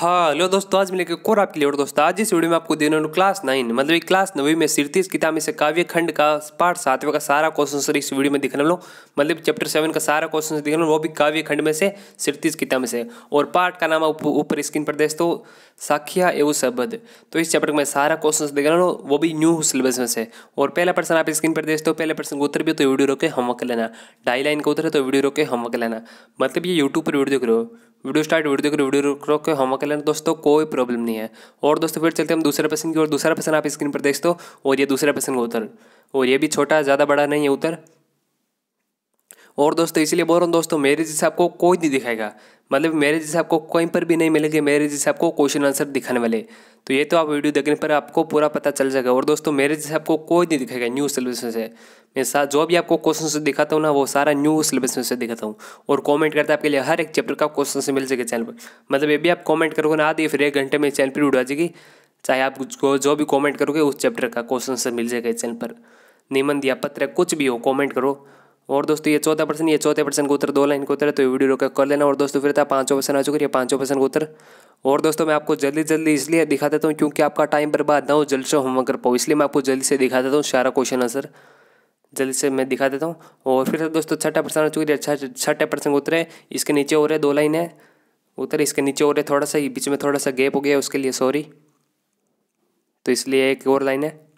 हाँ लो दोस्तों आज मिलेगा कोर आपके लिए और दोस्तों आज इस वीडियो में आपको देने क्लास नाइन मतलब एक क्लास नवी में सिरतीस किताब में से काव्य खंड का पाठ सातवें का सारा क्वेश्चन सर इस वीडियो में दिखने लो मतलब चैप्टर सेवन का सारा क्वेश्चन दिखने वो भी काव्य खंड में से सिरतीस किताब में से और पाठ का नाम ऊपर स्क्रीन पर दोस्तों साखिया एवं शब्द तो इस चैप्टर में सारा क्वेश्चन दिखने लो वो भी न्यू सिलेबस में से और पहला पर्सन आप स्क्रीन पर हो पहले पर्सन को उत्तर भी तो वीडियो रोके हम होमवर्क लेना ढाई लाइन का उतर है तो वीडियो रोके हम वक लेना मतलब ये यूट्यूब पर वीडियो देख रहे हो वीडियो स्टार्ट वीडियो देखो वीडियो रोक के होमवर्क कर लेना दोस्तों कोई प्रॉब्लम नहीं है और दोस्तों फिर चलते हम दूसरे पर्सन की और दूसरा पर्सन आप स्क्रीन पर देख दो और ये दूसरा पर्सन का उत्तर और ये भी छोटा ज़्यादा बड़ा नहीं है उत्तर और दोस्तों इसलिए बोल रहा हूँ दोस्तों मेरे जैसे आपको कोई नहीं दिखाएगा मतलब मेरे जैसे आपको कहीं पर भी नहीं मिलेंगे मेरे जैसे आपको क्वेश्चन आंसर दिखाने वाले तो ये तो आप वीडियो देखने पर आपको पूरा पता चल जाएगा और दोस्तों मेरे जैसे आपको कोई नहीं दिखाएगा न्यू सिलेबस से मैं सा जो भी आपको क्वेश्चन से दिखाता हूँ ना वो सारा न्यू सिलेबस में से दिखाता हूँ और कमेंट करते आपके लिए हर एक चैप्टर का क्वेश्चन से मिल जाएगा चैनल पर मतलब ये भी आप कमेंट करोगे ना आधी फिर एक घंटे में चैनल पर उड़ा जाएगी चाहे आप जो भी कमेंट करोगे उस चैप्टर का क्वेश्चन से मिल जाएगा इस चैनल पर निमंद या पत्र कुछ भी हो कॉमेंट करो और दोस्तों ये चौदह परसेंट ये चौथे परसेंट का उत्तर दो लाइन का उत्तर है तो ये वीडियो रोक कर लेना और दोस्तों फिर था पाँचों परसेंट आ चुके ये पाँचों परसेंट का उत्तर और दोस्तों मैं आपको जल्दी जल्दी इसलिए दिखा देता हूँ क्योंकि आपका टाइम बर्बाद ना हो जल्द से होमवर्क कर पाओ इसलिए मैं आपको जल्दी से दिखा देता हूँ सारा क्वेश्चन आंसर जल्दी से मैं दिखा देता हूँ और फिर दोस्तों छठा परसेंट आ चुकी है छठे परसेंट उत्तर है इसके नीचे हो रहे दो लाइन है उत्तर इसके नीचे हो रहे थोड़ा सा बीच में थोड़ा सा गैप हो गया उसके लिए सॉरी तो इसलिए एक और लाइन है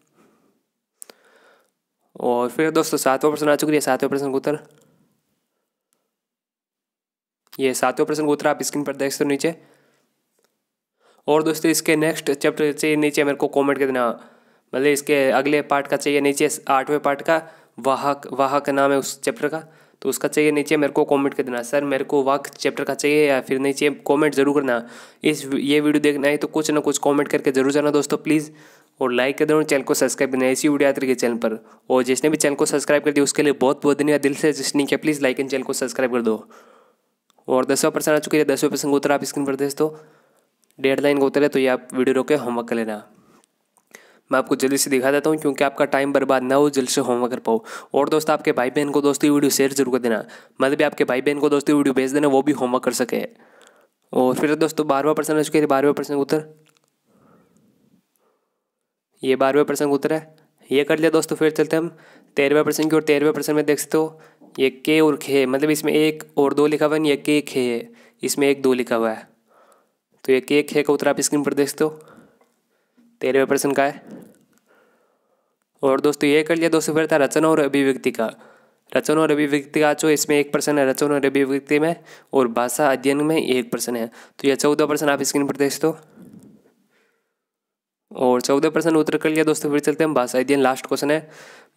और फिर दोस्तों सातवां प्रश्न आ चुकी है सातवें प्रश्न का उत्तर ये सातवें प्रश्न का उत्तर आप स्क्रीन पर देख सकते हो नीचे और दोस्तों इसके नेक्स्ट चैप्टर चाहिए नीचे मेरे को कमेंट कर देना मतलब इसके अगले पार्ट का चाहिए नीचे आठवें पार्ट का वाहक वाहक नाम है उस चैप्टर का तो उसका चाहिए नीचे मेरे को कमेंट कर देना सर मेरे को वाक चैप्टर का चाहिए या फिर नीचे कमेंट जरूर करना इस ये वीडियो देखना है तो कुछ ना कुछ कमेंट करके जरूर जाना दोस्तों प्लीज़ और लाइक कर दो चैनल को सब्सक्राइब करना ऐसी वीडियो आती रहेगी चैनल पर और जिसने भी चैनल को सब्सक्राइब कर दिया उसके लिए बहुत बहुत धन्यवाद दिल से जिसने किया प्लीज़ लाइक एंड चैनल को सब्सक्राइब कर दो और दसवा परसेंट आ चुकी है दसवें परसेंट उत्तर आप स्क्रीन पर तो डेढ़ लाइन का उत्तर है तो ये आप वीडियो रोके होमवर्क कर लेना मैं आपको जल्दी से दिखा देता हूँ क्योंकि आपका टाइम बर्बाद ना हो जल्द से होमवर्क कर पाओ और दोस्तों आपके भाई बहन को दोस्ती वीडियो शेयर जरूर कर देना मतलब भी आपके भाई बहन को दोस्ती वीडियो भेज देना वो भी होमवर्क कर सके और फिर दोस्तों बारहवा परसेंट आ चुके हैं बारहवा परसेंट का उत्तर ये बारहवें प्रश्न का उत्तर है ये कर लिया दोस्तों फिर चलते हम तेरहवें प्रश्न की और तेरहवें प्रश्न में देख सकते हो ये के और खे मतलब इसमें एक और दो लिखा हुआ है ये के खे है इसमें एक दो लिखा हुआ है तो ये के खे का उत्तर आप स्क्रीन पर देख सकते हो तेरहवें प्रश्न का है और दोस्तों ये कर लिया दोस्तों फिर था रचना और अभिव्यक्ति का रचन और अभिव्यक्ति का जो इसमें एक प्रश्न है रचन और अभिव्यक्ति में और भाषा अध्ययन में एक प्रश्न है तो यह चौदह प्रश्न आप स्क्रीन पर देख सकते हो और चौदह प्रश्न उत्तर कर लिया दोस्तों फिर चलते हैं भाषा अध्ययन लास्ट क्वेश्चन है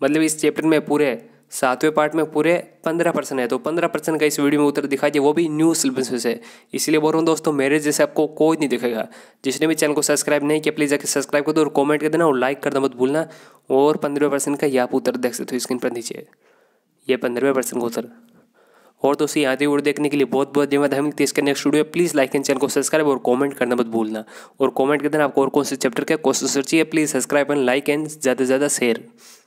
मतलब इस चैप्टर में पूरे सातवें पार्ट में पूरे पंद्रह परसेंट है तो पंद्रह परसेंट का इस वीडियो में उत्तर दिखाई दे वो भी न्यू सिलेबस में से इसलिए बोल रहा हूँ दोस्तों मेरे जैसे आपको कोई नहीं दिखेगा जिसने भी चैनल को सब्सक्राइब नहीं किया प्लीज़ जाकर सब्सक्राइब कर दो और कमेंट कर देना और लाइक करना मत भूलना और पंद्रह परसेंट का ये आप उत्तर देख सकते हो स्क्रीन पर नीचे ये पंद्रहवें परसेंट का उत्तर और दोस्तों यहाँ तक वीडियो देखने के लिए बहुत बहुत धन्यवाद हम तेज का next video please like and channel को सब्सक्राइब और कमेंट करना मत भूलना और कमेंट कर देना आपको और कौन से चैप्टर का क्वेश्चन सर चाहिए please subscribe and like and ज़्यादा से ज़्यादा शेयर